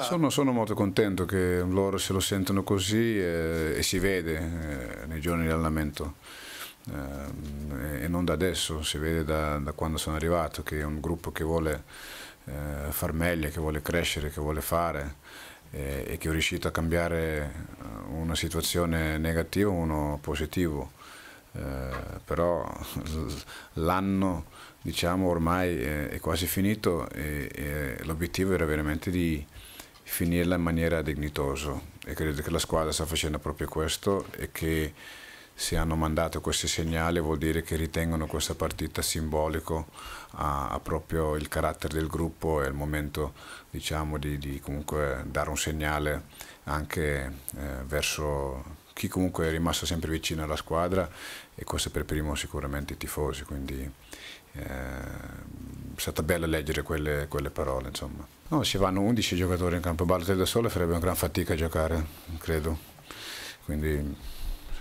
Sono, sono, molto contento che loro se lo sentono così e, eh, e si vede eh, nei giorni di allenamento. Ehm, e non da adesso, si vede da, da, quando sono arrivato, che è un gruppo che vuole eh, far meglio, che vuole crescere, che vuole fare e che è riuscito a cambiare una situazione negativa uno positivo. Eh, però l'anno diciamo ormai è quasi finito e, e l'obiettivo era veramente di finirla in maniera dignitosa e credo che la squadra sta facendo proprio questo e che se hanno mandato questi segnali vuol dire che ritengono questa partita simbolico a, a proprio il carattere del gruppo e il momento diciamo, di, di, comunque dare un segnale anche eh, verso chi comunque è rimasto sempre vicino alla squadra e questo per primo sicuramente i tifosi, quindi eh, è stata bella leggere quelle, quelle parole. Insomma. No, ci vanno 11 giocatori in campo, Balotelli da solo farebbe una gran fatica a giocare, credo, quindi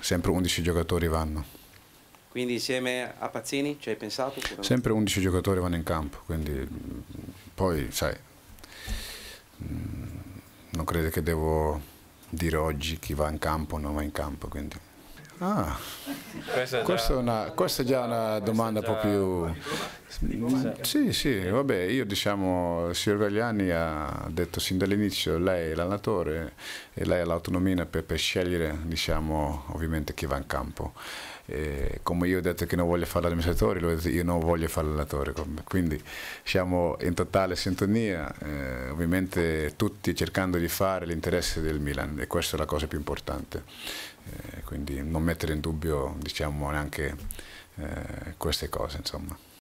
sempre 11 giocatori vanno. Quindi insieme a Pazzini ci hai pensato? Sempre 11 giocatori vanno in campo, quindi poi sai, mm, non credo che devo dire oggi chi va in campo o non va in campo. Quindi. Ah, questa è, già, questa è, questa è già una domanda un po' più sì, sì, vabbè, io diciamo, signor Vagliani ha detto sin dall'inizio, lei è l'allenatore e lei ha l'autonomia per, per, scegliere, diciamo, ovviamente chi va in campo. E come io ho detto che non voglio fare l'amministratore, io non voglio fare l'allenatore, quindi siamo in totale sintonia, eh, ovviamente tutti cercando di fare l'interesse del Milan e questa è la cosa più importante, eh, quindi non mettere in dubbio, diciamo, neanche eh, queste cose, insomma.